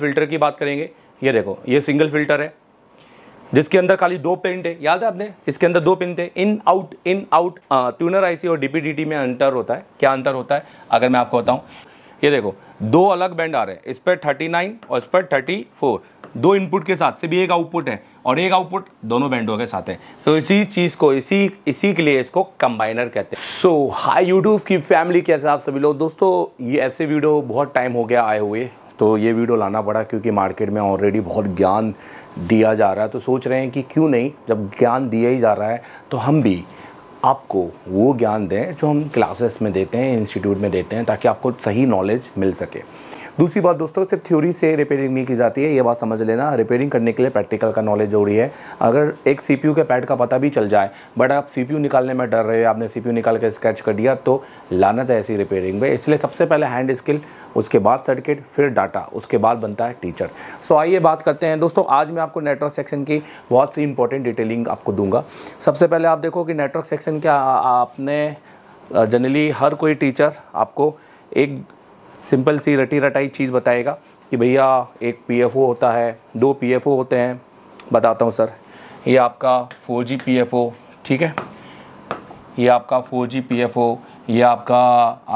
Filter की बात करेंगे ये देखो ये सिंगल फिल्टर है जिसके अंदर खाली दो पिन थे याद है आपने इसके अंदर दो पिन थे in out in out tuner IC और डीपीडीटी में अंतर होता है क्या अंतर होता है अगर मैं आपको बताऊं ये देखो दो अलग बैंड आ रहे हैं इस पर 39 और इस पर 34 दो इनपुट के साथ से भी एक आउटपुट है और एक आउटपुट दोनों बैंडों के साथ है तो इसी चीज़ को इसी इसी के लिए इसको कंबाइनर कहते हैं सो हाई यूट्यूब की फैमिली कैसे आप सभी लोग दोस्तों ये ऐसे वीडियो बहुत टाइम हो गया आए हुए तो ये वीडियो लाना पड़ा क्योंकि मार्केट में ऑलरेडी बहुत ज्ञान दिया जा रहा है तो सोच रहे हैं कि क्यों नहीं जब ज्ञान दिया ही जा रहा है तो हम भी आपको वो ज्ञान दें जो हम क्लासेस में देते हैं इंस्टीट्यूट में देते हैं ताकि आपको सही नॉलेज मिल सके दूसरी बात दोस्तों सिर्फ थ्योरी से रिपेयरिंग नहीं की जाती है ये बात समझ लेना रिपेयरिंग करने के लिए प्रैक्टिकल का नॉलेज जरूरी है अगर एक सी के पैड का पता भी चल जाए बट आप सी निकालने में डर रहे हो आपने सी निकाल के स्क्रैच कर दिया तो लानत है ऐसी रिपेयरिंग में इसलिए सबसे पहले हैंड स्किल उसके बाद सर्किट फिर डाटा उसके बाद बनता है टीचर सो आइए बात करते हैं दोस्तों आज मैं आपको नेटवर्क सेक्शन की बहुत सी इंपॉर्टेंट डिटेलिंग आपको दूंगा सबसे पहले आप देखो कि नेटवर्क सेक्शन क्या आपने जनरली हर कोई टीचर आपको एक सिंपल सी रटी रटाई चीज़ बताएगा कि भैया एक पी होता है दो पी होते हैं बताता हूँ सर ये आपका फोर जी ठीक है ये आपका फोर जी पीएफओ ये आपका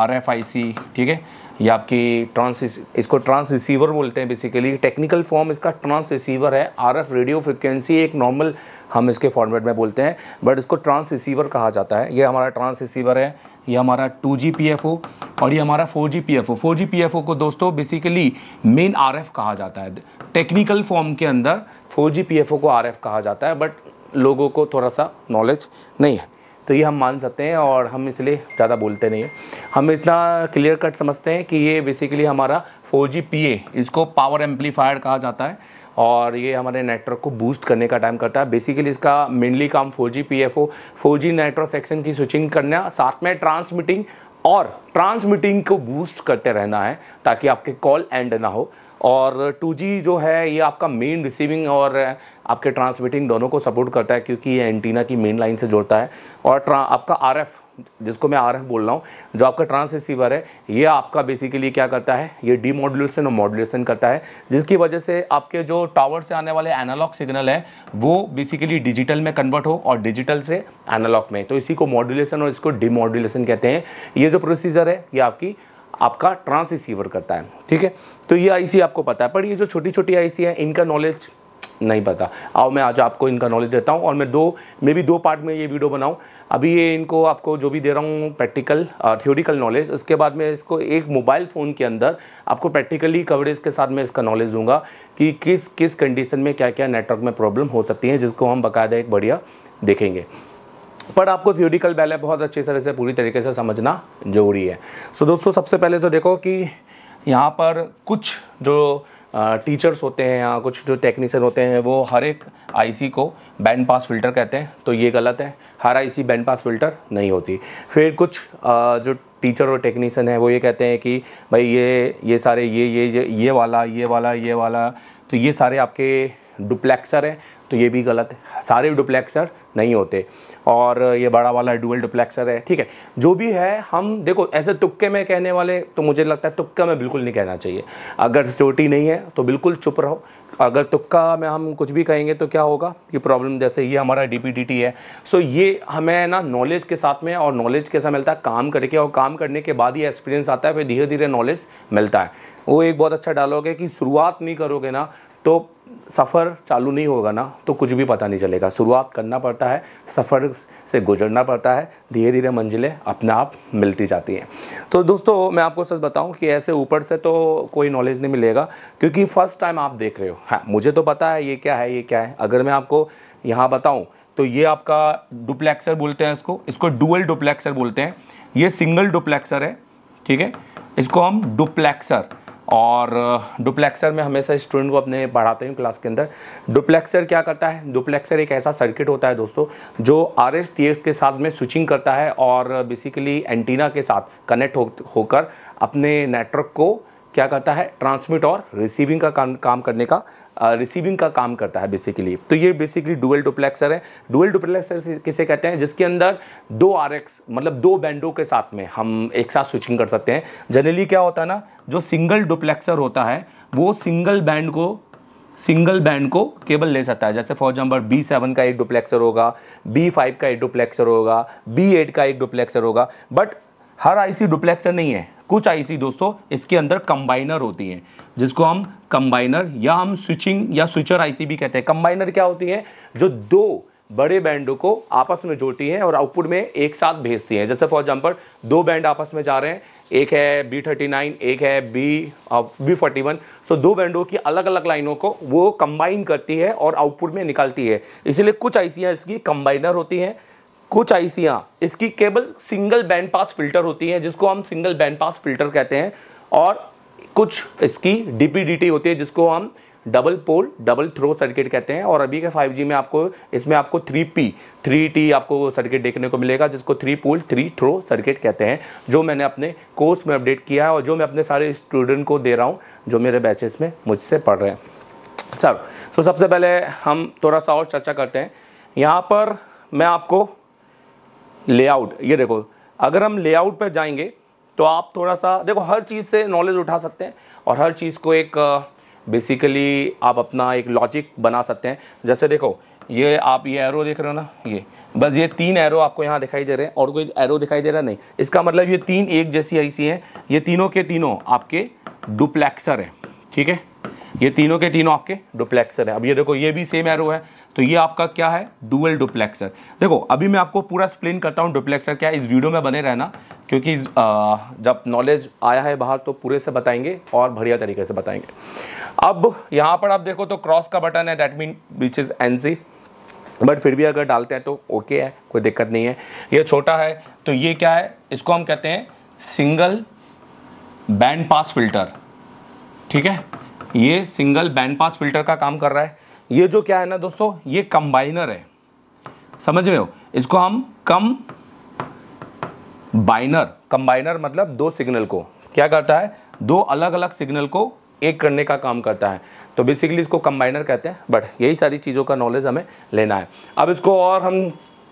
आर एफ आई सी ठीक है ये आपकी ट्रांस इसको ट्रांस रिसीवर बोलते हैं बेसिकली टेक्निकल फॉर्म इसका ट्रांस रिसीवर है आर एफ रेडियो फ्रिक्वेंसी एक नॉर्मल हम इसके फॉर्मेट में बोलते हैं बट इसको ट्रांस रिसीवर कहा जाता है ये हमारा ट्रांस रिसीवर है ये हमारा two G P F O और ये हमारा four G P F O four G P F O को दोस्तों बेसिकली मेन आर एफ कहा जाता है टेक्निकल फॉर्म के अंदर four G P F O को आर एफ कहा जाता है बट लोगों को थोड़ा सा नॉलेज नहीं है तो ये हम मान सकते हैं और हम इसलिए ज़्यादा बोलते नहीं हैं हम इतना क्लियर कट समझते हैं कि ये बेसिकली हमारा फोर जी पी ए इसको पावर एम्पलीफायर कहा जाता है और ये हमारे नेटवर्क को बूस्ट करने का टाइम करता है बेसिकली इसका मेनली काम four G P F O four G network section की स्विचिंग करना साथ में ट्रांसमिटिंग और ट्रांसमिटिंग को बूस्ट करते रहना है ताकि आपके कॉल एंड ना हो और 2G जो है ये आपका मेन रिसीविंग और आपके ट्रांसमिटिंग दोनों को सपोर्ट करता है क्योंकि ये एंटीना की मेन लाइन से जोड़ता है और आपका आर एफ़ जिसको मैं आर बोल रहा हूँ जो आपका ट्रांस रिसीवर है ये आपका बेसिकली क्या करता है ये डी मॉड्यूलेशन और मॉड्यूलेशन करता है जिसकी वजह से आपके जो टावर से आने वाले एनालॉग सिग्नल है वो बेसिकली डिजिटल में कन्वर्ट हो और डिजिटल से एनालॉग में तो इसी को मॉड्यूलेशन और इसको डी कहते हैं ये जो प्रोसीजर है ये आपकी आपका ट्रांस रिसीवर करता है ठीक है तो ये आई आपको पता है पर ये जो छोटी छोटी आई है इनका नॉलेज नहीं पता आओ मैं आज आपको इनका नॉलेज देता हूँ और मैं दो मे बी दो पार्ट में ये वीडियो बनाऊँ अभी ये इनको आपको जो भी दे रहा हूँ प्रैक्टिकल थ्योरिकल नॉलेज उसके बाद मैं इसको एक मोबाइल फ़ोन के अंदर आपको प्रैक्टिकली कवरेज के साथ मैं इसका नॉलेज दूंगा कि किस किस कंडीशन में क्या क्या नेटवर्क में प्रॉब्लम हो सकती है जिसको हम बाकायदा एक बढ़िया देखेंगे पर आपको थ्योरिकल पहले बहुत अच्छी तरह से पूरी तरीके से समझना ज़रूरी है सो दोस्तों सबसे पहले तो देखो कि यहाँ पर कुछ जो टीचर्स होते हैं यहाँ कुछ जो टेक्नीसन होते हैं वो हर एक आईसी को बैंड पास फिल्टर कहते हैं तो ये गलत है हर आईसी बैंड पास फिल्टर नहीं होती फिर कुछ जो टीचर और टेक्नीसन है वो ये कहते हैं कि भाई ये ये सारे ये ये ये ये वाला ये वाला ये वाला तो ये सारे आपके डुप्लेक्सर हैं तो ये भी गलत है सारे डुप्लेक्सर नहीं होते और ये बड़ा वाला डुअल डुप्लेक्सर है ठीक है जो भी है हम देखो ऐसे तुक्के में कहने वाले तो मुझे लगता है तुक्का में बिल्कुल नहीं कहना चाहिए अगर सिक्योरिटी नहीं है तो बिल्कुल चुप रहो अगर तुक्का में हम कुछ भी कहेंगे तो क्या होगा कि प्रॉब्लम जैसे ये हमारा डी है सो ये हमें ना नॉलेज के साथ में और नॉलेज कैसा मिलता है काम करके और काम करने के बाद ही एक्सपीरियंस आता है फिर धीरे धीरे नॉलेज मिलता है वो एक बहुत अच्छा डायलॉग है कि शुरुआत नहीं करोगे ना तो सफ़र चालू नहीं होगा ना तो कुछ भी पता नहीं चलेगा शुरुआत करना पड़ता है सफ़र से गुजरना पड़ता है धीरे धीरे मंजिलें अपने आप मिलती जाती हैं तो दोस्तों मैं आपको सच बताऊं कि ऐसे ऊपर से तो कोई नॉलेज नहीं मिलेगा क्योंकि फ़र्स्ट टाइम आप देख रहे हो हाँ मुझे तो पता है ये क्या है ये क्या है अगर मैं आपको यहाँ बताऊँ तो ये आपका डुप्लेक्सर बोलते हैं इसको इसको डुअल डुप्लेक्सर बोलते हैं ये सिंगल डुप्लेक्सर है ठीक है इसको हम डुप्लेक्सर और डुप्लेक्सर में हमेशा स्टूडेंट को अपने पढ़ाते हैं क्लास के अंदर डुप्लेक्सर क्या करता है डुप्लेक्सर एक ऐसा सर्किट होता है दोस्तों जो आर एस टी एस के साथ में स्विचिंग करता है और बेसिकली एंटीना के साथ कनेक्ट हो होकर अपने नेटवर्क को क्या करता है ट्रांसमिट और रिसीविंग का काम काम करने का रिसीविंग का काम करता है बेसिकली तो ये बेसिकली डुअल डुप्लेक्सर है डुअल डुप्लेक्सर किसे कहते हैं जिसके अंदर दो आर मतलब दो बैंडों के साथ में हम एक साथ स्विचिंग कर सकते हैं जनरली क्या होता है ना जो सिंगल डुप्लेक्सर होता है वो सिंगल बैंड को सिंगल बैंड को केबल ले सकता है जैसे फॉर एग्जाम्पल बी सेवन का एक डुप्लेक्सर होगा बी फाइव का एक डुप्लेक्सर होगा बी एट का एक डुप्लेक्सर होगा बट हर आईसी डुप्लेक्सर नहीं है कुछ आईसी दोस्तों इसके अंदर कंबाइनर होती हैं जिसको हम कंबाइनर या हम स्विचिंग या स्विचर आईसी भी कहते हैं कंबाइनर क्या होती है जो दो बड़े बैंडों को आपस में जोड़ती हैं और आउटपुट में एक साथ भेजती हैं जैसे फॉर एग्जाम्पल दो बैंड आपस में जा रहे हैं एक है बी थर्टी नाइन एक है B B forty one so दो बैंडों की अलग अलग लाइनों को वो कंबाइन करती है और आउटपुट में निकालती है इसीलिए कुछ आईसियाँ इसकी कंबाइनर होती हैं कुछ आईसियाँ इसकी केवल सिंगल बैंड पास फिल्टर होती हैं जिसको हम सिंगल बैंड पास फिल्टर कहते हैं और कुछ इसकी डीपीडीटी होती है जिसको हम double pole double throw circuit कहते हैं और अभी के 5G में आपको इसमें आपको 3P 3T आपको सर्किट देखने को मिलेगा जिसको three pole three throw circuit कहते हैं जो मैंने अपने कोर्स में अपडेट किया है और जो मैं अपने सारे स्टूडेंट को दे रहा हूँ जो मेरे बैचेस में मुझसे पढ़ रहे हैं सर तो सबसे पहले हम थोड़ा सा और चर्चा करते हैं यहाँ पर मैं आपको लेआउट ये देखो अगर हम लेआउट पर जाएंगे तो आप थोड़ा सा देखो हर चीज़ से नॉलेज उठा सकते हैं और हर चीज़ को एक बेसिकली आप अपना एक लॉजिक बना सकते हैं जैसे देखो ये आप ये एरो देख रहे हो ना ये बस ये तीन एरो आपको यहाँ दिखाई दे रहे हैं और कोई एरो दिखाई दे रहा नहीं इसका मतलब ये तीन एक जैसी ऐसी हैं ये तीनों के तीनों आपके डुप्लेक्सर हैं ठीक है ये तीनों के तीनों आपके डुप्लेक्सर हैं अब ये देखो ये भी सेम एरो है तो ये आपका क्या है डुअल डुप्लेक्सर देखो अभी मैं आपको पूरा एक्सप्लेन करता हूँ डुप्लेक्सर क्या है इस वीडियो में बने रहना क्योंकि जब नॉलेज आया है बाहर तो पूरे से बताएंगे और बढ़िया तरीके से बताएंगे अब यहाँ पर आप देखो तो क्रॉस का बटन है that mean which is an but फिर भी अगर डालते हैं तो ओके है कोई दिक्कत नहीं है ये छोटा है तो ये क्या है इसको हम कहते हैं सिंगल बैंड पास फिल्टर ठीक है ये सिंगल बैंड पास फिल्टर का काम कर रहा है ये जो क्या है ना दोस्तों ये कंबाइनर है समझ में हो इसको हम कम बाइनर कंबाइनर मतलब दो सिग्नल को क्या करता है दो अलग अलग सिग्नल को एक करने का काम करता है तो बेसिकली इसको कंबाइनर कहते हैं बट यही सारी चीज़ों का नॉलेज हमें लेना है अब इसको और हम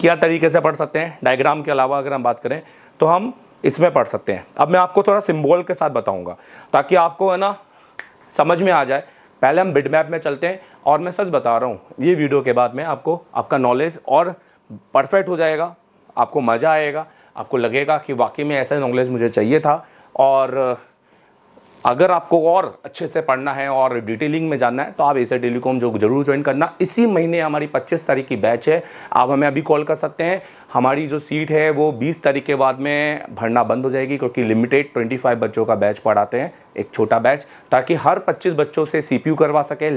क्या तरीके से पढ़ सकते हैं डायग्राम के अलावा अगर हम बात करें तो हम इसमें पढ़ सकते हैं अब मैं आपको थोड़ा सिम्बॉल के साथ बताऊँगा ताकि आपको है ना समझ में आ जाए पहले हम बिडमैप में चलते हैं और मैं सच बता रहा हूँ ये वीडियो के बाद में आपको आपका नॉलेज और परफेक्ट हो जाएगा आपको मज़ा आएगा आपको लगेगा कि वाकई में ऐसा नॉलेज मुझे चाहिए था और अगर आपको और अच्छे से पढ़ना है और डिटेलिंग में जानना है तो आप ऐसे टेलीकॉम जो जरूर ज्वाइन करना इसी महीने हमारी 25 तारीख की बैच है आप हमें अभी कॉल कर सकते हैं हमारी जो सीट है वो 20 तारीख के बाद में भरना बंद हो जाएगी क्योंकि लिमिटेड 25 बच्चों का बैच पढ़ाते हैं एक छोटा बैच ताकि हर 25 बच्चों से सीपीयू करवा सके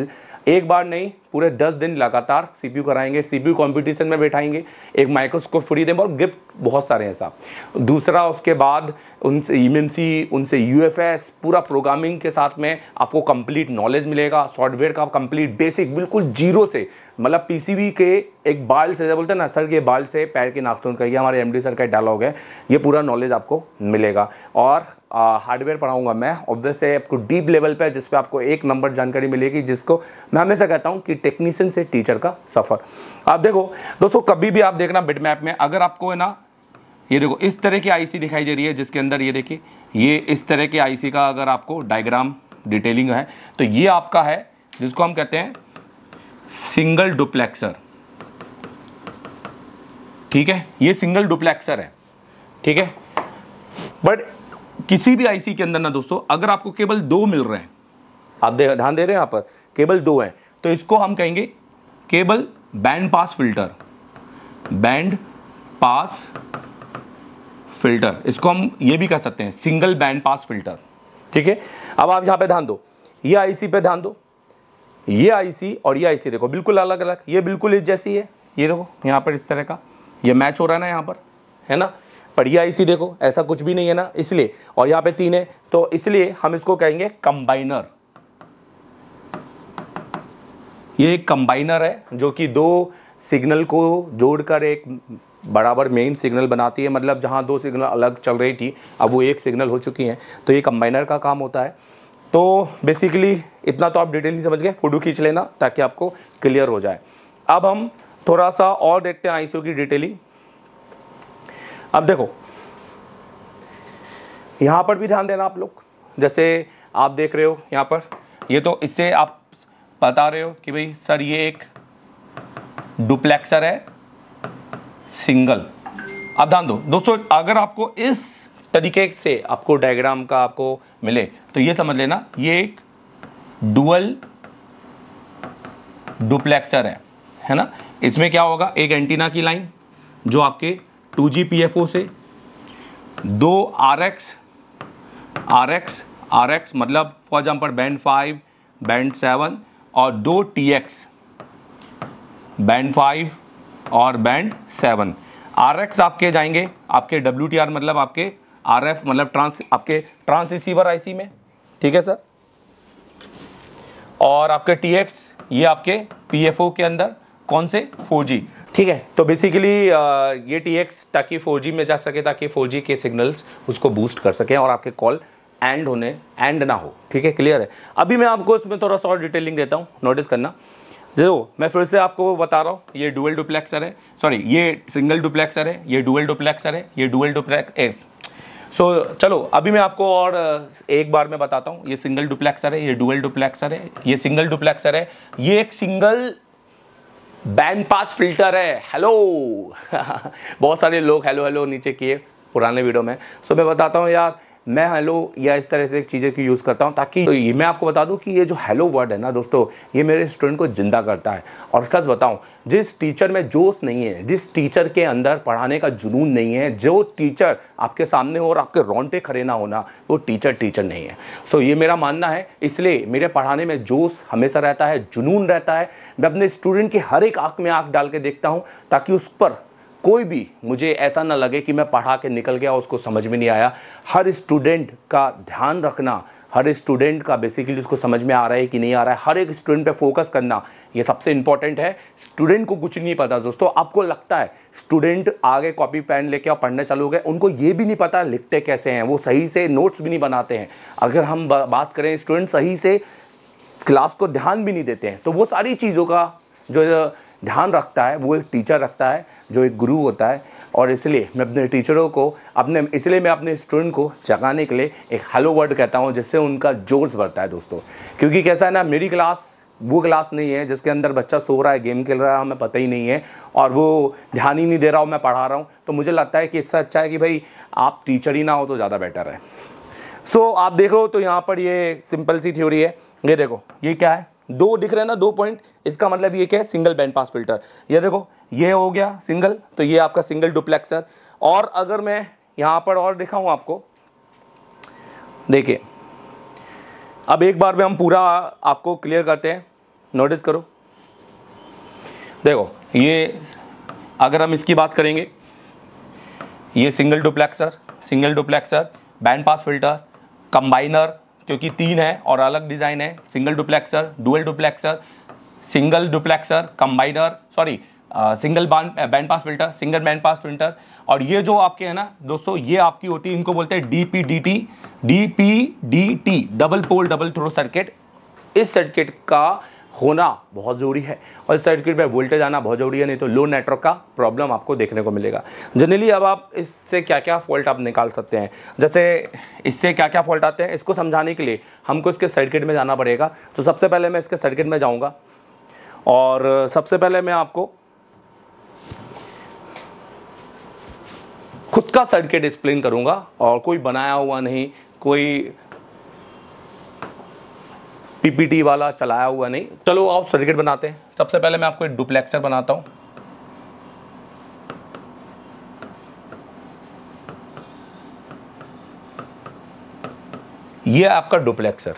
एक बार नहीं पूरे 10 दिन लगातार सीपीयू कराएंगे सीपीयू कंपटीशन में बैठाएंगे एक माइक्रोस्कोप फ्री देंगे और गिफ्ट बहुत सारे हैं साहब दूसरा उसके बाद उनसे ई e उनसे यू पूरा प्रोग्रामिंग के साथ में आपको कंप्लीट नॉलेज मिलेगा सॉफ्टवेयर का कंप्लीट बेसिक बिल्कुल जीरो से मतलब पीसीबी के एक बाल से बोलते हैं ना सर ये बाल से पैर के नाखून का ये हमारे एमडी सर का डायलॉग है ये पूरा नॉलेज आपको मिलेगा और हार्डवेयर पढ़ाऊंगा मैं ऑब्वियस है आपको डीप लेवल पे जिस पे आपको एक नंबर जानकारी मिलेगी जिसको मैं हमेशा कहता हूँ कि टेक्नीशियन से टीचर का सफ़र आप देखो दोस्तों कभी भी आप देखना बिट मैप में अगर आपको है ना ये देखो इस तरह की आईसी दिखाई दे रही है जिसके अंदर ये देखिए ये इस तरह के आईसी का अगर आपको डायग्राम डिटेलिंग है तो ये आपका है जिसको हम कहते हैं सिंगल डुप्लेक्सर ठीक है ये सिंगल डुप्लेक्सर है ठीक है बट किसी भी आईसी के अंदर ना दोस्तों अगर आपको केवल दो मिल रहे हैं आप दे ध्यान दे रहे हैं यहां पर केबल दो है तो इसको हम कहेंगे cable band pass filter band pass filter इसको हम ये भी कह सकते हैं सिंगल बैंड पास फिल्टर ठीक है अब आप यहां पे ध्यान दो ये आईसी पे ध्यान दो ये आईसी और ये आईसी देखो बिल्कुल अलग अलग ये बिल्कुल जैसी है ये देखो यहाँ पर इस तरह का ये मैच हो रहा है ना यहाँ पर है ना पर ये आईसी देखो ऐसा कुछ भी नहीं है ना इसलिए और यहाँ पे तीन है तो इसलिए हम इसको कहेंगे कंबाइनर ये एक कंबाइनर है जो कि दो सिग्नल को जोड़कर एक बराबर मेन सिग्नल बनाती है मतलब जहाँ दो सिग्नल अलग चल रही थी अब वो एक सिग्नल हो चुकी हैं तो ये कंबाइनर का काम होता है तो बेसिकली इतना तो आप डिटेल नहीं समझ गए फोटो खींच लेना ताकि आपको क्लियर हो जाए अब हम थोड़ा सा और देखते हैं आईसीओ की डिटेलिंग अब देखो यहां पर भी ध्यान देना आप लोग जैसे आप देख रहे हो यहां पर ये तो इससे आप बता रहे हो कि भाई सर ये एक डुप्लेक्सर है सिंगल अब ध्यान दो दोस्तों अगर आपको इस तरीके से आपको डायग्राम का आपको मिले तो ये समझ लेना ये एक डुअल डुप्लेक्सर है है ना इसमें क्या होगा एक एंटीना की लाइन जो आपके 2G PFO से दो RX RX RX मतलब for example band five band seven और दो TX बैंड फाइव और बैंड सेवन आर आपके जाएंगे आपके डब्ल्यू टी आर मतलब आपके आर एफ मतलब ट्रांस आपके ट्रांस रिसीवर आई में ठीक है सर और आपके टी एक्स ये आपके पी एफ ओ के अंदर कौन से फोर जी ठीक है तो बेसिकली ये टी एक्स ताकि फोर जी में जा सके ताकि फोर जी के सिग्नल्स उसको बूस्ट कर सकें और आपके कॉल एंड होने एंड ना हो ठीक है क्लियर है अभी मैं आपको इसमें थोड़ा सा और डिटेलिंग देता हूँ नोटिस करना जो मैं फिर से आपको बता रहा हूँ ये डुअल डुप्लेक्सर है सॉरी ये सिंगल डुप्लेक्सर है ये डुअल डुप्लेक्सर है ये डुअल डुप्लेक्स सो so, चलो अभी मैं आपको और एक बार में बताता हूँ ये सिंगल डुप्लेक्सर है ये डुअल डुप्लेक्सर है ये सिंगल डुप्लेक्सर है ये एक सिंगल बैंड पास फिल्टर है हेलो बहुत सारे लोग हेलो हेलो नीचे किए पुराने वीडियो में सो so, मैं बताता हूँ यार मैं हेलो या इस तरह से चीज़ें की यूज़ करता हूँ ताकि तो ये मैं आपको बता दूँ कि ये जो हेलो वर्ड है ना दोस्तों ये मेरे स्टूडेंट को ज़िंदा करता है और सच बताऊँ जिस टीचर में जोश नहीं है जिस टीचर के अंदर पढ़ाने का जुनून नहीं है जो टीचर आपके सामने हो और आपके रोंटे खड़े ना होना वो टीचर टीचर नहीं है सो ये मेरा मानना है इसलिए मेरे पढ़ाने में जोश हमेशा रहता है जुनून रहता है मैं अपने स्टूडेंट की हर एक आँख में आँख डाल के देखता हूँ ताकि उस पर कोई भी मुझे ऐसा ना लगे कि मैं पढ़ा के निकल गया उसको समझ में नहीं आया हर स्टूडेंट का ध्यान रखना हर स्टूडेंट का बेसिकली उसको समझ में आ रहा है कि नहीं आ रहा है हर एक स्टूडेंट पे फोकस करना ये सबसे इंपॉर्टेंट है स्टूडेंट को कुछ नहीं पता दोस्तों आपको लगता है स्टूडेंट आगे कॉपी पेन लेके और पढ़ने चालू हो गए उनको ये भी नहीं पता लिखते कैसे हैं वो सही से नोट्स भी नहीं बनाते हैं अगर हम बात करें स्टूडेंट सही से क्लास को ध्यान भी नहीं देते हैं तो वो सारी चीज़ों का जो ध्यान रखता है वो एक टीचर रखता है जो एक गुरु होता है और इसलिए मैं अपने टीचरों को अपने इसलिए मैं अपने स्टूडेंट को जगाने के लिए एक हेलो वर्ड कहता हूँ जिससे उनका जोश बढ़ता है दोस्तों क्योंकि कैसा है ना मेरी क्लास वो क्लास नहीं है जिसके अंदर बच्चा सो रहा है गेम खेल रहा है हमें पता ही नहीं है और वो ध्यान ही नहीं दे रहा हूँ मैं पढ़ा रहा हूँ तो मुझे लगता है कि इससे अच्छा है कि भाई आप टीचर ही ना हो तो ज़्यादा बेटर है सो so, आप देख रहे हो तो यहाँ पर ये सिंपल सी थ्योरी है ये देखो ये क्या है दो दिख रहे हैं ना दो पॉइंट इसका मतलब ये क्या है सिंगल बैंड पास फिल्टर ये देखो ये हो गया सिंगल तो ये आपका सिंगल डुप्लेक्सर और अगर मैं यहां पर और दिखाऊं आपको देखिए अब एक बार में हम पूरा आपको क्लियर करते हैं नोटिस करो देखो ये अगर हम इसकी बात करेंगे ये single duplexer single duplexer band pass filter combiner क्योंकि तीन है और अलग डिज़ाइन है single duplexer dual duplexer single duplexer combiner sorry single band pass filter single band pass filter और ये जो आपके है ना दोस्तों ये आपकी होती है इनको बोलते हैं D P D T D P D T double pole double throw circuit इस सर्किट का होना बहुत ज़रूरी है और इस सर्किट में वोल्टेज आना बहुत ज़रूरी है नहीं तो लो नेटवर्क का प्रॉब्लम आपको देखने को मिलेगा जनरली अब आप इससे क्या क्या फॉल्ट आप निकाल सकते हैं जैसे इससे क्या क्या फॉल्ट आते हैं इसको समझाने के लिए हमको इसके सर्किट में जाना पड़ेगा तो सबसे पहले मैं इसके सर्किट में जाऊँगा और सबसे पहले मैं आपको खुद का सर्किट एक्सप्लेन करूंगा और कोई बनाया हुआ नहीं कोई पीपीटी वाला चलाया हुआ नहीं चलो आप सर्किट बनाते हैं सबसे पहले मैं आपको एक डुप्लेक्सर बनाता हूं यह आपका डुप्लेक्सर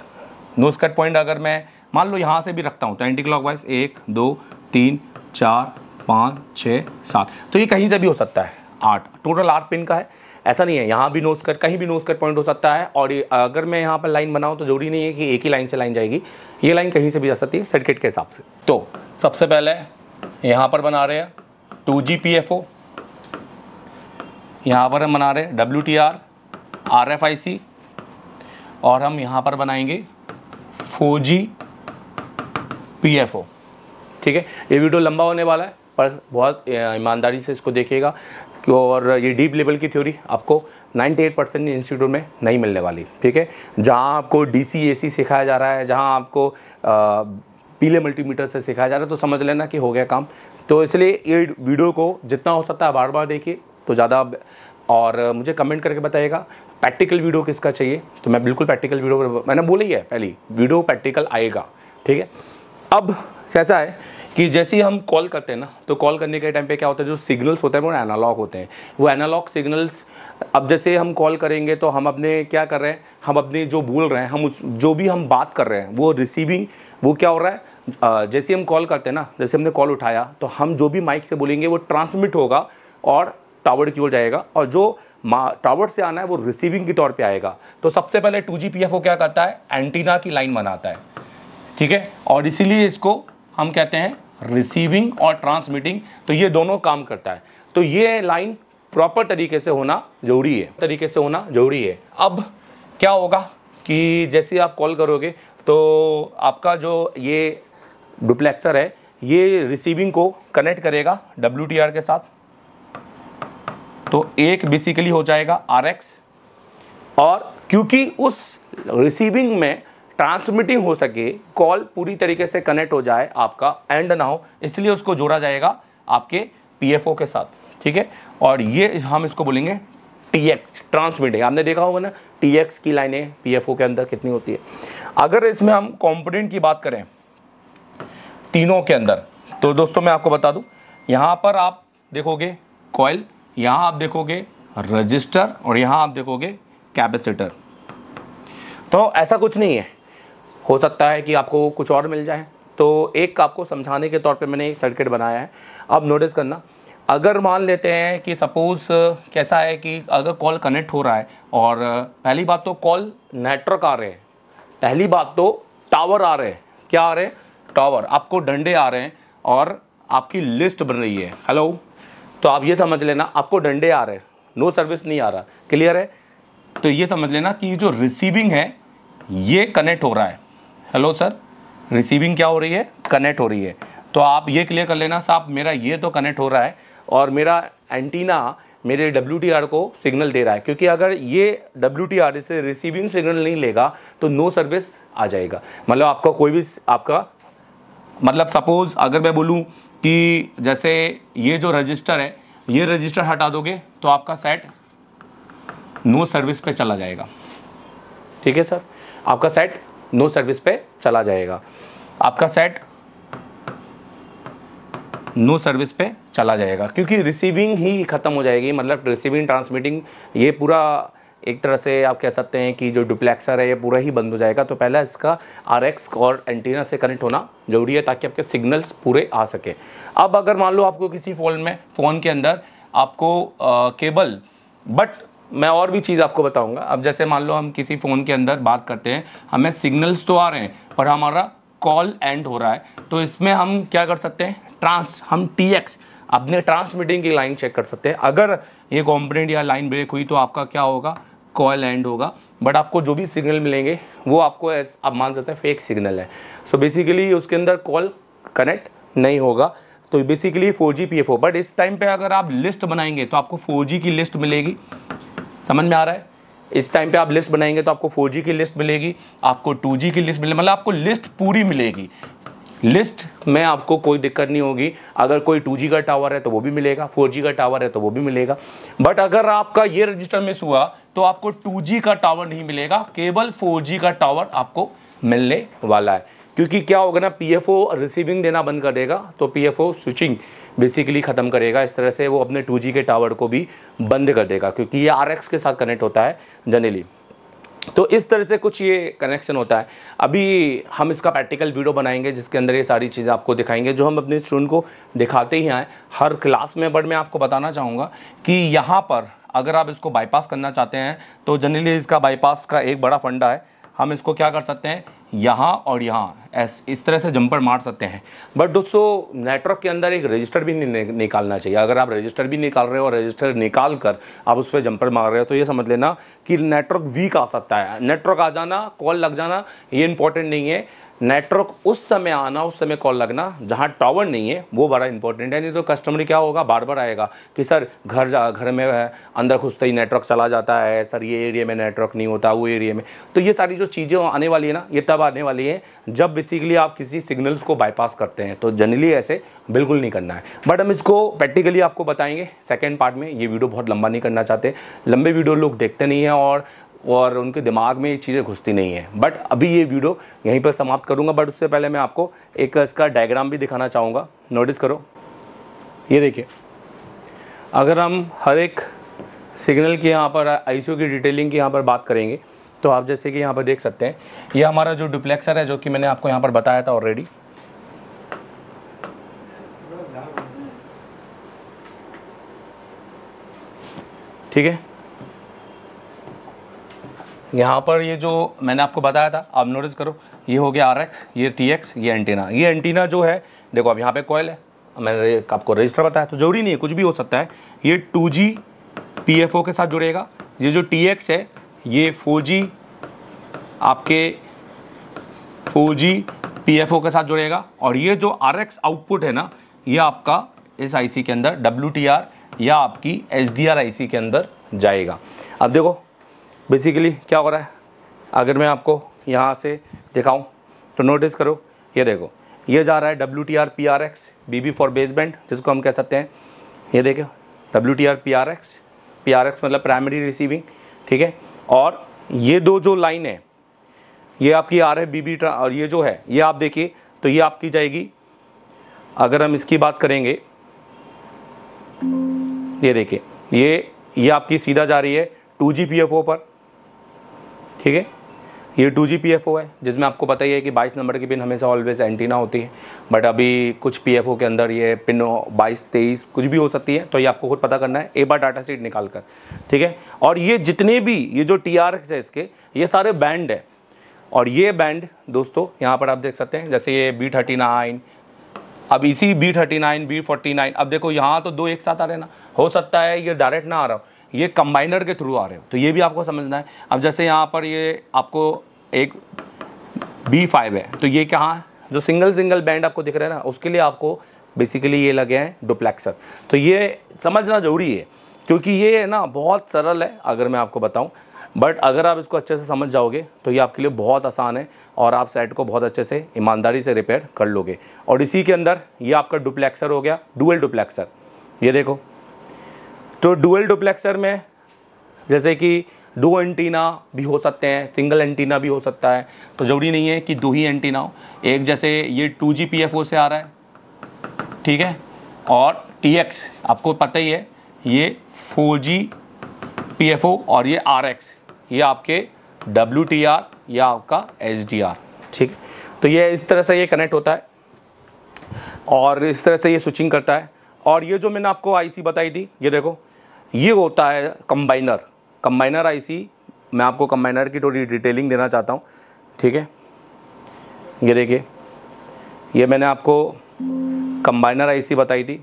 नो स्कट पॉइंट अगर मैं मान लो यहां से भी रखता हूं तो एंटी क्लॉक वाइज एक दो तीन चार पाँच छः सात तो ये कहीं से भी हो सकता है आठ टोटल आठ पिन का है ऐसा नहीं है यहाँ भी नोज कट कहीं भी नोज कट पॉइंट हो सकता है और अगर मैं यहाँ पर लाइन बनाऊँ तो जरूरी नहीं है कि एक ही लाइन से लाइन जाएगी ये लाइन कहीं से भी जा सकती है सर्किट के हिसाब से तो सबसे पहले यहाँ पर बना रहे हैं two G P F O यहाँ पर हम बना रहे हैं W T R R F I C और हम यहाँ पर बनाएंगे four G P F O ठीक है ये वीडियो लंबा होने वाला है पर बहुत ईमानदारी से इसको देखिएगा और ये डीप लेवल की थ्योरी आपको 98 परसेंट इंस्टीट्यूट में नहीं मिलने वाली ठीक है जहाँ आपको डी सी ए सी सिखाया जा रहा है जहाँ आपको पीले मल्टीमीटर से सिखाया जा रहा है तो समझ लेना कि हो गया काम तो इसलिए ये वीडियो को जितना हो सकता है बार बार देखिए तो ज़्यादा और मुझे कमेंट करके बताइएगा प्रैक्टिकल वीडियो किसका चाहिए तो मैं बिल्कुल प्रैक्टिकल वीडियो मैंने बोला ही है पहली वीडियो प्रैक्टिकल आएगा ठीक है अब कैसा है कि जैसे ही हम कॉल करते हैं ना तो कॉल करने के टाइम पे क्या होता है जो सिग्नल्स होते हैं वो एनालॉग होते हैं वो एनालॉग सिग्नल्स अब जैसे हम कॉल करेंगे तो हम अपने क्या कर रहे हैं हम अपने जो बोल रहे हैं हम उस जो भी हम बात कर रहे हैं वो रिसीविंग वो क्या हो रहा है जैसे हम कॉल करते हैं ना जैसे हमने कॉल उठाया तो हम जो भी माइक से बोलेंगे वो ट्रांसमिट होगा और टावर की ओर जाएगा और जो टावर से आना है वो रिसीविंग के तौर पे आएगा तो सबसे पहले टू जी क्या करता है एंटीना की लाइन बनाता है ठीक है और इसीलिए इसको हम कहते हैं रिसीविंग और ट्रांसमिटिंग तो ये दोनों काम करता है तो ये लाइन प्रॉपर तरीके से होना जरूरी है तरीके से होना जरूरी है अब क्या होगा कि जैसे आप कॉल करोगे तो आपका जो ये डुप्लेक्सर है ये रिसीविंग को कनेक्ट करेगा डब्ल्यू के साथ तो एक बेसिकली हो जाएगा आर और क्योंकि उस रिसीविंग में ट्रांसमिटिंग हो सके कॉल पूरी तरीके से कनेक्ट हो जाए आपका एंड ना हो इसलिए उसको जोड़ा जाएगा आपके पीएफओ के साथ ठीक है और ये हम इसको बोलेंगे टी एक्स ट्रांसमिटिंग आपने देखा होगा ना टी एक्स की लाइनें पीएफओ के अंदर कितनी होती है अगर इसमें हम कॉम्पोनेंट की बात करें तीनों के अंदर तो दोस्तों मैं आपको बता दूं यहाँ पर आप देखोगे कॉयल यहाँ आप देखोगे रजिस्टर और यहाँ आप देखोगे कैपेसिटर तो ऐसा कुछ नहीं है हो सकता है कि आपको कुछ और मिल जाए तो एक आपको समझाने के तौर पे मैंने एक सर्किट बनाया है आप नोटिस करना अगर मान लेते हैं कि सपोज़ कैसा है कि अगर कॉल कनेक्ट हो रहा है और पहली बात तो कॉल नेटवर्क आ रहे हैं पहली बात तो टावर आ रहे हैं क्या आ रहे हैं टावर आपको डंडे आ रहे हैं और आपकी लिस्ट बन रही है हेलो तो आप ये समझ लेना आपको डंडे आ रहे हैं नो सर्विस नहीं आ रहा क्लियर है तो ये समझ लेना कि जो रिसीविंग है ये कनेक्ट हो रहा है हेलो सर रिसीविंग क्या हो रही है कनेक्ट हो रही है तो आप ये क्लियर कर लेना साहब मेरा ये तो कनेक्ट हो रहा है और मेरा एंटीना मेरे डब्ल्यू को सिग्नल दे रहा है क्योंकि अगर ये डब्ल्यू टी आर इसे रिसीविंग सिग्नल नहीं लेगा तो नो सर्विस आ जाएगा मतलब आपका कोई भी आपका मतलब सपोज़ अगर मैं बोलूँ कि जैसे ये जो रजिस्टर है ये रजिस्टर हटा दोगे तो आपका सेट नो सर्विस पे चला जाएगा ठीक है सर आपका सेट नो सर्विस पे चला जाएगा आपका सेट नो सर्विस पे चला जाएगा क्योंकि रिसीविंग ही ख़त्म हो जाएगी मतलब रिसीविंग ट्रांसमिटिंग ये पूरा एक तरह से आप कह सकते हैं कि जो डुप्लेक्सर है ये पूरा ही बंद हो जाएगा तो पहला इसका आर और एंटीना से कनेक्ट होना ज़रूरी है ताकि आपके सिग्नल्स पूरे आ सके अब अगर मान लो आपको किसी फ़ोन में फ़ोन के अंदर आपको आ, केबल बट मैं और भी चीज़ आपको बताऊंगा अब जैसे मान लो हम किसी फ़ोन के अंदर बात करते हैं हमें सिग्नल्स तो आ रहे हैं पर हमारा कॉल एंड हो रहा है तो इसमें हम क्या कर सकते हैं ट्रांस हम टी एक्स अपने ट्रांसमिटिंग की लाइन चेक कर सकते हैं अगर ये कॉम्पोनेंट या लाइन ब्रेक हुई तो आपका क्या होगा कॉल एंड होगा बट आपको जो भी सिग्नल मिलेंगे वो आपको आप मान सकते हैं फेक सिग्नल है सो so बेसिकली उसके अंदर कॉल कनेक्ट नहीं होगा तो बेसिकली 4G PFO बट इस टाइम पे अगर आप लिस्ट बनाएंगे तो आपको 4G की लिस्ट मिलेगी समझ में आ रहा है इस टाइम पे आप लिस्ट बनाएंगे तो आपको 4G की लिस्ट मिलेगी आपको 2G की लिस्ट मिलेगी मतलब आपको लिस्ट पूरी मिलेगी लिस्ट में आपको कोई दिक्कत नहीं होगी अगर कोई 2G का टावर है तो वो भी मिलेगा 4G का टावर है तो वो भी मिलेगा बट अगर आपका ये रजिस्टर मिस हुआ तो आपको 2G का टावर नहीं मिलेगा केवल 4G का टावर आपको मिलने वाला है क्योंकि क्या होगा ना पी रिसीविंग देना बंद कर देगा तो पी स्विचिंग बेसिकली ख़त्म करेगा इस तरह से वो अपने टू के टावर को भी बंद कर देगा क्योंकि ये आर के साथ कनेक्ट होता है जनरली तो इस तरह से कुछ ये कनेक्शन होता है अभी हम इसका प्रैक्टिकल वीडियो बनाएंगे जिसके अंदर ये सारी चीज़ें आपको दिखाएंगे जो हम अपने स्टूडेंट को दिखाते ही आए हर क्लास में बट मैं आपको बताना चाहूँगा कि यहाँ पर अगर आप इसको बाईपास करना चाहते हैं तो जनरली इसका बाईपास का एक बड़ा फंडा है हम इसको क्या कर सकते हैं यहाँ और यहाँ इस तरह से जंपर मार सकते हैं बट दोस्तों नेटवर्क के अंदर एक रजिस्टर भी नहीं निकालना चाहिए अगर आप रजिस्टर भी निकाल रहे हो और रजिस्टर निकाल कर आप उस पर जंपर मार रहे हो तो ये समझ लेना कि नेटवर्क वीक आ सकता है नेटवर्क आ जाना कॉल लग जाना ये इंपॉर्टेंट नहीं है नेटवर्क उस समय आना उस समय कॉल लगना जहाँ टावर नहीं है वो बड़ा इंपॉर्टेंट है नहीं तो कस्टमर क्या होगा बार बार आएगा कि सर घर जा घर में अंदर घुसते ही नेटवर्क चला जाता है सर ये एरिया में नेटवर्क नहीं होता वो एरिया में तो ये सारी जो चीज़ें आने वाली है ना ये तब आने वाली है जब बेसिकली आप किसी सिग्नल्स को बाईपास करते हैं तो जनरली ऐसे बिल्कुल नहीं करना है बट हम इसको प्रैक्टिकली आपको बताएंगे सेकेंड पार्ट में ये वीडियो बहुत लंबा नहीं करना चाहते लंबे वीडियो लोग देखते नहीं हैं और और उनके दिमाग में ये चीज़ें घुसती नहीं है बट अभी ये वीडियो यहीं पर समाप्त करूँगा बट उससे पहले मैं आपको एक इसका डायग्राम भी दिखाना चाहूँगा नोटिस करो ये देखिए अगर हम हर एक सिग्नल की यहाँ पर आई की डिटेलिंग की यहाँ पर बात करेंगे तो आप जैसे कि यहाँ पर देख सकते हैं ये हमारा जो डुप्लेक्सर है जो कि मैंने आपको यहाँ पर बताया था ऑलरेडी ठीक है यहाँ पर ये जो मैंने आपको बताया था आप नोटिस करो ये हो गया आर एक्स ये टी एक्स ये एंटीना ये एंटीना जो है देखो अब यहाँ पे कॉयल है मैंने आपको रजिस्टर बताया तो ज़रूरी नहीं है कुछ भी हो सकता है ये two G P F O के साथ जुड़ेगा ये जो टी एक्स है ये फोर जी आपके four G P F O के साथ जुड़ेगा और ये जो आर एक्स आउटपुट है ना ये आपका इस आई सी के अंदर डब्ल्यू टी आर या आपकी H D R I C के अंदर जाएगा अब देखो बेसिकली क्या हो रहा है अगर मैं आपको यहाँ से दिखाऊँ तो नोटिस करो ये देखो ये जा रहा है W T R P R X B B for baseband जिसको हम कह सकते हैं ये देखो W T R P R X P R X मतलब प्राइमरी रिसीविंग ठीक है और ये दो जो लाइन है ये आपकी आ रहा है बी बी ट्रा और ये जो है ये आप देखिए तो ये आपकी जाएगी अगर हम इसकी बात करेंगे ये देखिए ये ये आपकी सीधा जा रही है two G P F O पर ठीक है ये two G P F O है जिसमें आपको पता ही है कि 22 नंबर की पिन हमेशा ऑलवेज एंटीना होती है बट अभी कुछ पी एफ ओ के अंदर ये पिन 22, 23 कुछ भी हो सकती है तो ये आपको खुद पता करना है एक बार डाटा सीट निकाल कर ठीक है और ये जितने भी ये जो टी आर है इसके ये सारे बैंड है और ये बैंड दोस्तों यहाँ पर आप देख सकते हैं जैसे ये बी थर्टी नाइन अब इसी B thirty nine B forty nine अब देखो यहाँ तो दो एक साथ आ रहे ना हो सकता है ये डायरेक्ट ना आ रहा हो ये कंबाइनर के थ्रू आ रहे हो तो ये भी आपको समझना है अब जैसे यहाँ पर ये आपको एक बी फाइव है तो ये कहाँ है जो सिंगल सिंगल बैंड आपको दिख रहा है ना उसके लिए आपको बेसिकली ये लगे हैं डुप्लेक्सर तो ये समझना ज़रूरी है क्योंकि ये है ना बहुत सरल है अगर मैं आपको बताऊँ बट अगर आप इसको अच्छे से समझ जाओगे तो ये आपके लिए बहुत आसान है और आप सेट को बहुत अच्छे से ईमानदारी से रिपेयर कर लोगे और इसी के अंदर ये आपका डुप्लेक्सर हो गया डुअल डुप्लेक्सर ये देखो तो डुअल डुप्लेक्सर में जैसे कि दो एंटीना भी हो सकते हैं सिंगल एंटीना भी हो सकता है तो ज़रूरी नहीं है कि दो ही एंटीना हो एक जैसे ये two G P F O से आ रहा है ठीक है और टी एक्स आपको पता ही है ये four G P F O और ये आर एक्स ये आपके डब्ल्यू टी आर या आपका एच डी आर ठीक है तो ये इस तरह से ये कनेक्ट होता है और इस तरह से ये स्विचिंग करता है और ये जो मैंने आपको आईसी बताई थी ये देखो ये होता है कंबाइनर कंबाइनर आईसी मैं आपको कंबाइनर की थोड़ी डिटेलिंग देना चाहता हूँ ठीक है ये देखिए ये मैंने आपको कंबाइनर आईसी बताई थी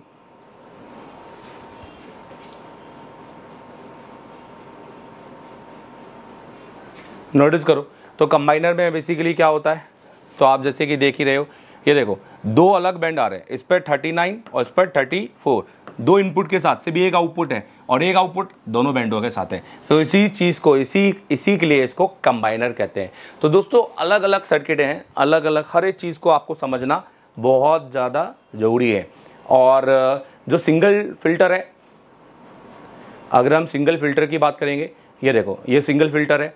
नोटिस करो तो कंबाइनर में बेसिकली क्या होता है तो आप जैसे कि देख ही रहे हो ये देखो दो अलग बैंड आ रहे हैं इस पर 39 और इस पर 34 दो इनपुट के साथ से भी एक आउटपुट है और एक आउटपुट दोनों बैंडों के साथ है तो इसी चीज़ को इसी इसी के लिए इसको कंबाइनर कहते हैं तो दोस्तों अलग अलग सर्किटें हैं अलग अलग हर एक चीज़ को आपको समझना बहुत ज़्यादा ज़रूरी है और जो सिंगल फिल्टर है अगर हम सिंगल फिल्टर की बात करेंगे ये देखो ये सिंगल फिल्टर है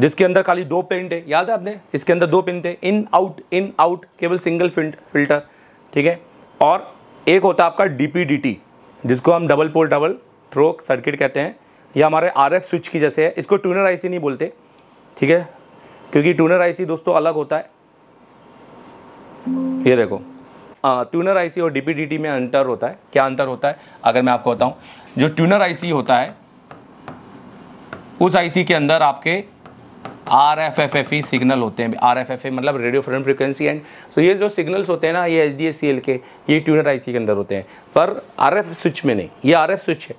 जिसके अंदर खाली दो पिन थे याद है आपने इसके अंदर दो पिन थे इन आउट इन आउट केवल सिंगल फिल्टर ठीक है और एक होता है आपका डी पी डी टी जिसको हम double pole double throw circuit कहते हैं या हमारे आर स्विच की जैसे है इसको ट्यूनर आईसी नहीं बोलते ठीक है क्योंकि ट्यूनर आईसी दोस्तों अलग होता है ये देखो ट्यूनर आईसी और डीपीडीटी में अंतर होता है क्या अंतर होता है अगर मैं आपको बताऊं जो ट्यूनर आईसी होता है उस आईसी के अंदर आपके R F F F E signal होते हैं आर एफ एफ ए मतलब radio friend frequency and so ये जो सिग्नल्स होते हैं ना ये H D S C L के ये ट्यूनर आई सी के अंदर होते हैं पर आर एफ स्विच में नहीं ये आर एफ स्विच है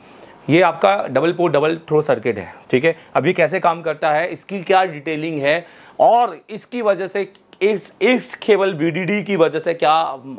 ये आपका double port double throw circuit है ठीक है अभी कैसे काम करता है इसकी क्या डिटेलिंग है और इसकी वजह से इस इस केवल वी डी डी की वजह से क्या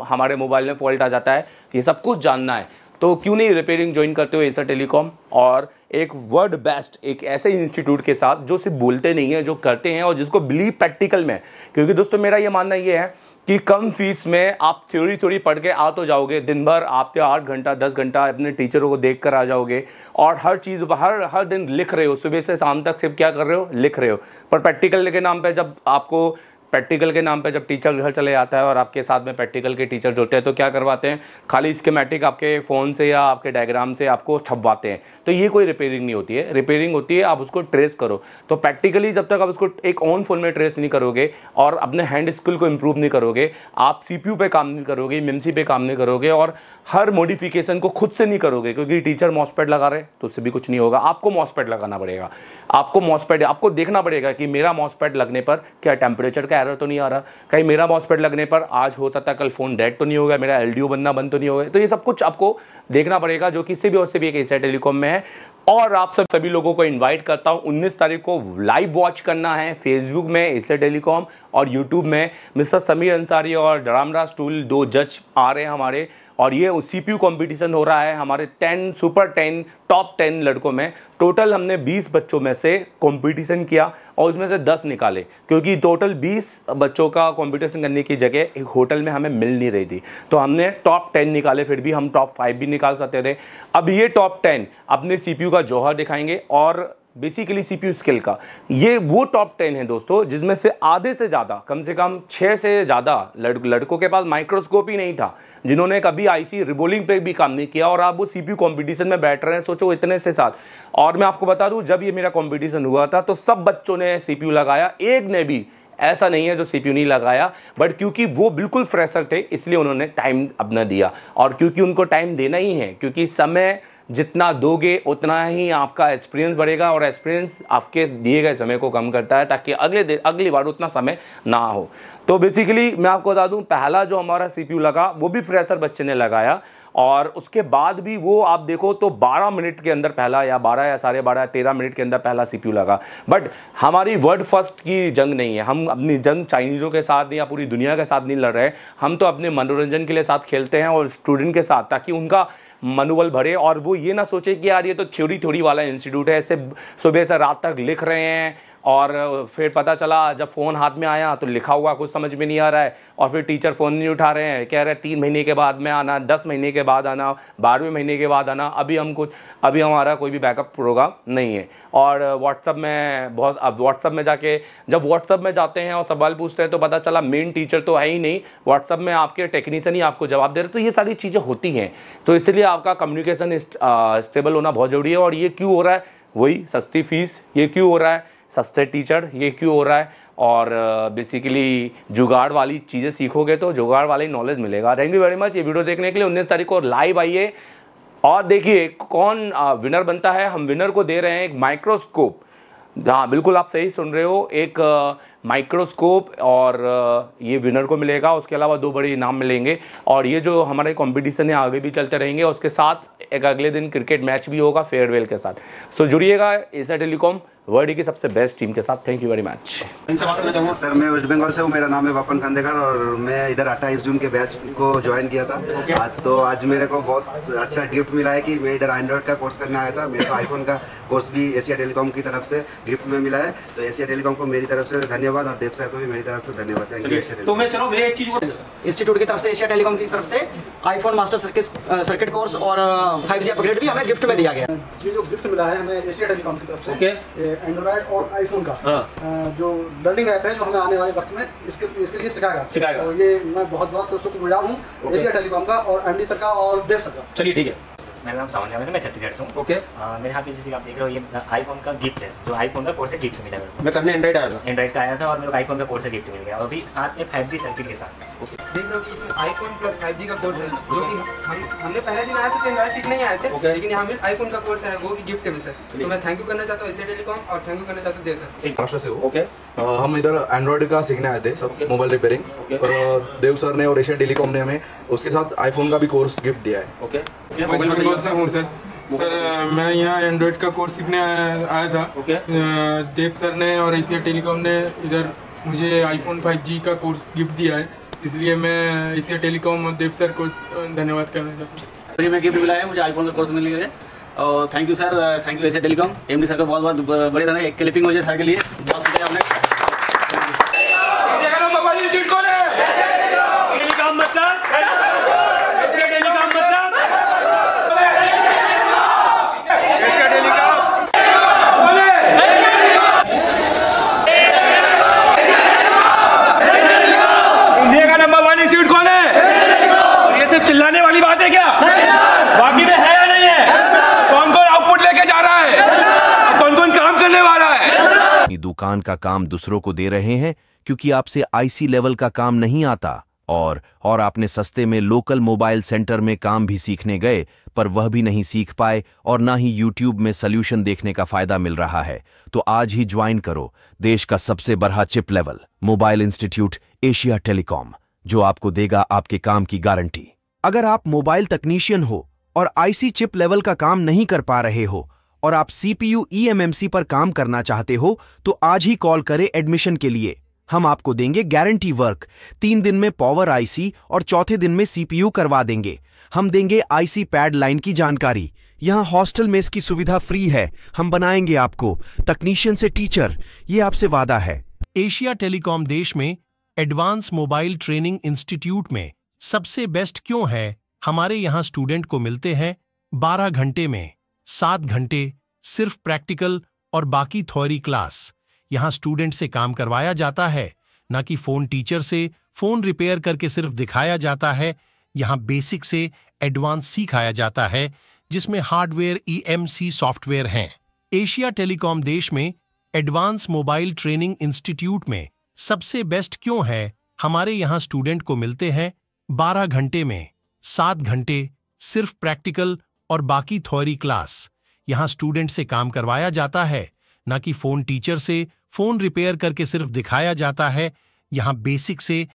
हमारे मोबाइल में फॉल्ट आ जाता है ये सब कुछ जानना है तो क्यों नहीं रिपेयरिंग ज्वाइन करते हो ऐसा टेलीकॉम और एक वर्ल्ड बेस्ट एक ऐसे इंस्टीट्यूट के साथ जो सिर्फ बोलते नहीं हैं जो करते हैं और जिसको बिलीव प्रैक्टिकल में क्योंकि दोस्तों मेरा ये मानना ये है कि कम फीस में आप थ्योरी थ्योरी पढ़ के आ तो जाओगे दिन भर आपके तो आठ घंटा दस घंटा अपने टीचरों को देख कर आ जाओगे और हर चीज़ हर हर दिन लिख रहे हो सुबह से शाम तक सिर्फ क्या कर रहे हो लिख रहे हो पर प्रैक्टिकल के नाम पर जब आपको प्रैक्टिकल के नाम पे जब टीचर घर चले जाता है और आपके साथ में प्रैक्टिकल के टीचर जुड़ते हैं तो क्या करवाते हैं खाली स्कीमेटिक आपके फ़ोन से या आपके डायग्राम से आपको छपवाते हैं तो ये कोई रिपेयरिंग नहीं होती है रिपेयरिंग होती है आप उसको ट्रेस करो तो प्रैक्टिकली जब तक आप उसको एक ऑन फोन में ट्रेस नहीं करोगे और अपने हैंड स्किल को इम्प्रूव नहीं करोगे आप सी पी यू पर काम नहीं करोगे एम पे काम नहीं करोगे और हर मॉडिफिकेशन को खुद से नहीं करोगे क्योंकि टीचर मॉसपैड लगा रहे तो उससे भी कुछ नहीं होगा आपको मॉसपैड लगाना पड़ेगा आपको मॉसपैड आपको देखना पड़ेगा कि मेरा मॉसपैड लगने पर क्या टेम्परेचर का एरर तो नहीं आ रहा कहीं मेरा मॉसपैड लगने पर आज होता था कल फ़ोन डेड तो नहीं होगा मेरा एल बनना बंद तो नहीं होगा तो ये सब कुछ आपको देखना पड़ेगा जो किसी भी और से भी एक एशिया टेलीकॉम में हैं और आप सब सभी लोगों को इनवाइट करता हूं 19 तारीख को लाइव वॉच करना है फेसबुक में इससे टेलीकॉम और यूट्यूब में मिस्टर समीर अंसारी और डरामराज टूल दो जज आ रहे हैं हमारे और ये सी पी कंपटीशन हो रहा है हमारे ten super ten top ten लड़कों में टोटल हमने बीस बच्चों में से कंपटीशन किया और उसमें से दस निकाले क्योंकि टोटल बीस बच्चों का कंपटीशन करने की जगह एक होटल में हमें मिल नहीं रही थी तो हमने टॉप टेन निकाले फिर भी हम टॉप फाइव भी निकाल सकते थे अब ये टॉप टेन अपने सी का जौहर दिखाएंगे और बेसिकली यू स्किल का ये वो टॉप टेन है दोस्तों जिसमें से आधे से ज़्यादा कम से कम छः से ज़्यादा लड़, लड़कों के पास माइक्रोस्कोप ही नहीं था जिन्होंने कभी आईसी रिबोलिंग पे भी काम नहीं किया और आप वो यू कंपटीशन में बैठ रहे हैं सोचो इतने से साल और मैं आपको बता दूँ जब ये मेरा कॉम्पिटिशन हुआ था तो सब बच्चों ने सी लगाया एक ने भी ऐसा नहीं है जो सी नहीं लगाया बट क्योंकि वो बिल्कुल फ्रेशर थे इसलिए उन्होंने टाइम अपना दिया और क्योंकि उनको टाइम देना ही है क्योंकि समय जितना दोगे उतना ही आपका एक्सपीरियंस बढ़ेगा और एक्सपीरियंस आपके दिए गए समय को कम करता है ताकि अगले दिन अगली बार उतना समय ना हो तो बेसिकली मैं आपको बता दूं पहला जो हमारा सीपीयू लगा वो भी फ्रेशर बच्चे ने लगाया और उसके बाद भी वो आप देखो तो 12 मिनट के अंदर पहला या 12 या साढ़े बारह या तेरह मिनट के अंदर पहला सीपीयू लगा बट हमारी वर्ल्ड फर्स्ट की जंग नहीं है हम अपनी जंग चाइनीज़ों के साथ या पूरी दुनिया के साथ नहीं लड़ रहे हम तो अपने मनोरंजन के लिए साथ खेलते हैं और स्टूडेंट के साथ ताकि उनका मनोबल भरे और वो ये ना सोचे कि यार ये तो थ्योरी थ्योरी वाला इंस्टीट्यूट है ऐसे सुबह से रात तक लिख रहे हैं और फिर पता चला जब फ़ोन हाथ में आया तो लिखा हुआ कुछ समझ में नहीं आ रहा है और फिर टीचर फ़ोन नहीं उठा रहे हैं कह रहे हैं तीन महीने के बाद में आना दस महीने के बाद आना बारहवें महीने के बाद आना अभी हम कुछ अभी हमारा कोई भी बैकअप प्रोग्राम नहीं है और व्हाट्सअप में बहुत अब व्हाट्सअप में जाके जब व्हाट्सअप में जाते हैं और सवाल पूछते हैं तो पता चला मेन टीचर तो है ही नहीं व्हाट्सअप में आपके टेक्नीशियन ही आपको जवाब दे रहे तो ये सारी चीज़ें होती हैं तो इसलिए आपका कम्युनिकेशन स्टेबल होना बहुत ज़रूरी है और ये क्यों हो रहा है वही सस्ती फीस ये क्यों हो रहा है सस्ते टीचर ये क्यों हो रहा है और बेसिकली जुगाड़ वाली चीज़ें सीखोगे तो जुगाड़ वाली नॉलेज मिलेगा थैंक यू वेरी मच ये वीडियो देखने के लिए उन्नीस तारीख को लाइव आइए और देखिए कौन विनर बनता है हम विनर को दे रहे हैं एक माइक्रोस्कोप हाँ बिल्कुल आप सही सुन रहे हो एक माइक्रोस्कोप और ये विनर को मिलेगा उसके अलावा दो बड़े इनाम मिलेंगे और ये जो हमारे कंपटीशन है आगे भी चलते रहेंगे उसके साथ एक अगले दिन क्रिकेट मैच भी होगा फेयरवेल के साथ सो जुड़िएगा एसा टेलीकॉम वर्ल्ड की सबसे बेस्ट टीम के साथ थैंक यू वेरी मच इनसे बात करना चाहूँगा सर मैं वेस्ट बंगाल से हूँ मेरा नाम है वापन खांडेकर और मैं इधर अट्ठाईस जून के बैच को ज्वाइन किया था okay. आज तो आज मेरे को बहुत अच्छा गिफ्ट मिला है कि मैं इधर एंड्रॉइड का कोर्स करने आया था मेरे को आईफोन का कोर्स भी एशिया टेलीकॉम की तरफ से गिफ्ट में मिला है तो एशिया टेलीकॉम को मेरी तरफ से धन्यवाद और देव सर को भी मेरी तरफ से धन्यवाद थैंक यू तो मैं चलो मैं एक चीज़ इंस्टीट्यूट की तरफ से एशिया टेलीकॉम की तरफ से iPhone master circuit circuit course और फाइव जी अपग्रेड भी हमें गिफ्ट में दिया गया जी जो गिफ्ट मिला है हमें एशिया टेलीकॉम की तरफ से एंड्रॉयड और आईफोन का हाँ। जो लर्निंग ऐप है जो हमें आने वाले वक्त में इसके इसके लिए सिखाएगा सिखाएगा तो ये मैं बहुत बहुत शुक्रगुजार हूँ एशिया टेलीकॉम का और एम सर का और देव सर का चलिए ठीक है मेरा नाम सावन जावेद मैं छत्तीसगढ़ से हूँ ओके मेरे हाथ में जैसे आप देख रहे हो ये आईफोन का गिफ्ट है जो आईफोन का कोर्स से गिफ्ट मिला मैं करने एंड्रॉइड आया था एंड्रॉइड का आया था और मेरे को आईफोन का कोर्स से गिफ्ट मिल गया और अभी साथ में फाइव जी के साथ देख रहे हो इसमें आईफोन प्लस फाइव जी का कोर्स है जो कि हमने पहले दिन आया था तो एंड्रॉइड सीखने ही आए थे लेकिन यहाँ मेरे आईफोन का कोर्स है वो भी गिफ्ट है सर तो मैं थैंक यू करना चाहता हूँ इसे टेलीकॉम और थैंक यू करना चाहता हूँ देर सर एक भाषा से ओके हम इधर एंड्रॉयड का सीखने आए थे सब मोबाइल रिपेयरिंग और देव सर ने और एशिया टेलीकॉम ने हमें उसके साथ आईफोन का भी कोर्स गिफ्ट दिया है ओके सर सर मैं यहाँ एंड्रॉयड का कोर्स सीखने आया था ओके देव सर ने और एशिया टेलीकॉम ने इधर मुझे आईफोन 5G का कोर्स गिफ्ट दिया है इसलिए मैं एशिया टेलीकॉम और देव सर को धन्यवाद करना चाहता हूँ मुझे आईफोन का कोर्स मिल गया और thank you sir thank you ऐसे टेलीकॉम एम सर का बहुत बहुत बढ़िया रहना एक क्लिपिंग हो जाए सर के लिए बहुत शुक्रिया आपने भगवान का काम दूसरों को दे रहे हैं क्योंकि आपसे आईसी लेवल का काम नहीं आता और और आपने सस्ते में लोकल मोबाइल सेंटर में काम भी सीखने गए पर वह भी नहीं सीख पाए और ना ही यूट्यूब में सोल्यूशन देखने का फायदा मिल रहा है तो आज ही ज्वाइन करो देश का सबसे बड़ा chip level mobile institute Asia Telecom जो आपको देगा आपके काम की गारंटी अगर आप मोबाइल तकनीशियन हो और आईसी चिप लेवल का काम नहीं कर पा रहे हो और आप सीपीयू ईएमएमसी e पर काम करना चाहते हो तो आज ही कॉल करें एडमिशन के लिए हम आपको देंगे गारंटी वर्क तीन दिन में पावर आईसी और चौथे दिन में सीपीयू करवा देंगे हम देंगे आईसी पैड लाइन की जानकारी यहाँ हॉस्टल में इसकी सुविधा फ्री है हम बनाएंगे आपको तकनीशियन से टीचर ये आपसे वादा है एशिया टेलीकॉम देश में एडवांस मोबाइल ट्रेनिंग इंस्टीट्यूट में सबसे बेस्ट क्यों है हमारे यहाँ स्टूडेंट को मिलते हैं बारह घंटे में सात घंटे सिर्फ प्रैक्टिकल और बाकी थ्योरी क्लास यहाँ स्टूडेंट से काम करवाया जाता है न कि फ़ोन टीचर से फ़ोन रिपेयर करके सिर्फ दिखाया जाता है यहाँ बेसिक से एडवांस सिखाया जाता है जिसमें हार्डवेयर ईएमसी e सॉफ्टवेयर हैं एशिया टेलीकॉम देश में एडवांस मोबाइल ट्रेनिंग इंस्टीट्यूट में सबसे बेस्ट क्यों है हमारे यहाँ स्टूडेंट को मिलते हैं 12 घंटे में 7 घंटे सिर्फ प्रैक्टिकल और बाकी थोरी क्लास यहाँ स्टूडेंट से काम करवाया जाता है न कि फोन टीचर से फोन रिपेयर करके सिर्फ दिखाया जाता है यहाँ बेसिक से